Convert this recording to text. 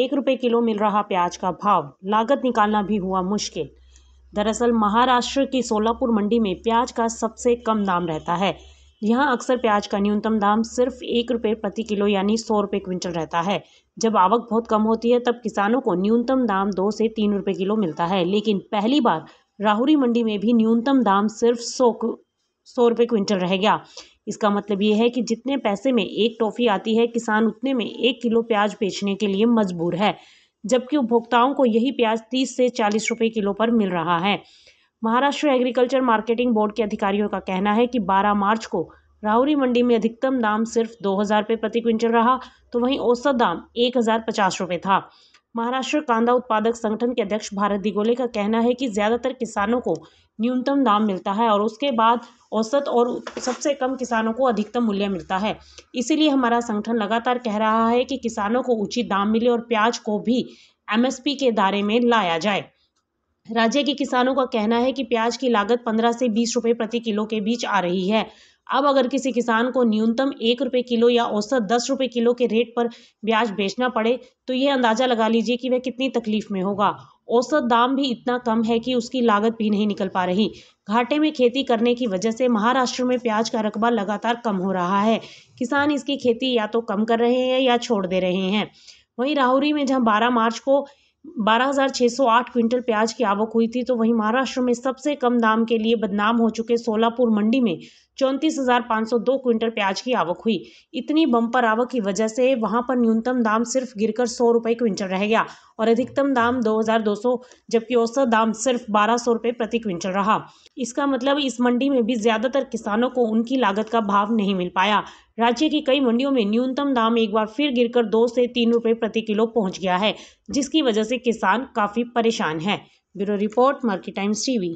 एक रुपये किलो मिल रहा प्याज का भाव लागत निकालना भी हुआ मुश्किल दरअसल महाराष्ट्र की सोलापुर मंडी में प्याज का सबसे कम दाम रहता है यहाँ अक्सर प्याज का न्यूनतम दाम सिर्फ एक रुपये प्रति किलो यानी सौ रुपये क्विंटल रहता है जब आवक बहुत कम होती है तब किसानों को न्यूनतम दाम दो से तीन रुपये किलो मिलता है लेकिन पहली बार राहुरी मंडी में भी न्यूनतम दाम सिर्फ सौ सौ रुपये क्विंटल रह गया इसका मतलब ये है कि जितने पैसे में एक टॉफ़ी आती है किसान उतने में एक किलो प्याज बेचने के लिए मजबूर है जबकि उपभोक्ताओं को यही प्याज तीस से चालीस रुपये किलो पर मिल रहा है महाराष्ट्र एग्रीकल्चर मार्केटिंग बोर्ड के अधिकारियों का कहना है कि 12 मार्च को राहुरी मंडी में अधिकतम दाम सिर्फ दो हज़ार रुपये प्रति क्विंटल रहा तो वहीं औसत दाम एक हज़ार पचास रुपये था महाराष्ट्र कांदा उत्पादक संगठन के अध्यक्ष भारत दिगोले का कहना है कि ज़्यादातर किसानों को न्यूनतम दाम मिलता है और उसके बाद औसत और सबसे कम किसानों को अधिकतम मूल्य मिलता है इसीलिए हमारा संगठन लगातार कह रहा है कि किसानों को उचित दाम मिले और प्याज को भी एमएसपी के दायरे में लाया जाए राज्य के किसानों का कहना है कि प्याज की लागत पंद्रह से बीस रुपये प्रति किलो के बीच आ रही है अब अगर किसी किसान को न्यूनतम एक रुपये किलो या औसत दस रुपये किलो के रेट पर ब्याज बेचना पड़े तो ये अंदाज़ा लगा लीजिए कि वह कितनी तकलीफ़ में होगा औसत दाम भी इतना कम है कि उसकी लागत भी नहीं निकल पा रही घाटे में खेती करने की वजह से महाराष्ट्र में प्याज का रकबा लगातार कम हो रहा है किसान इसकी खेती या तो कम कर रहे हैं या छोड़ दे रहे हैं वहीं राहुरी में जहां 12 मार्च को 12,608 क्विंटल प्याज की आवक हुई थी तो वहीं महाराष्ट्र में सबसे कम दाम के लिए बदनाम हो चुके सोलापुर मंडी में चौंतीस हज़ार पाँच सौ दो क्विंटल प्याज की आवक हुई इतनी बम्पर आवक की वजह से वहाँ पर न्यूनतम दाम सिर्फ गिरकर सौ रुपये क्विंटल रह गया और अधिकतम दाम दो हज़ार दो सौ जबकि औसत दाम सिर्फ बारह सौ रुपये प्रति क्विंटल रहा इसका मतलब इस मंडी में भी ज़्यादातर किसानों को उनकी लागत का भाव नहीं मिल पाया राज्य की कई मंडियों में न्यूनतम दाम एक बार फिर गिरकर दो से तीन रुपये प्रति किलो पहुंच गया है जिसकी वजह से किसान काफ़ी परेशान है bureau report market Times TV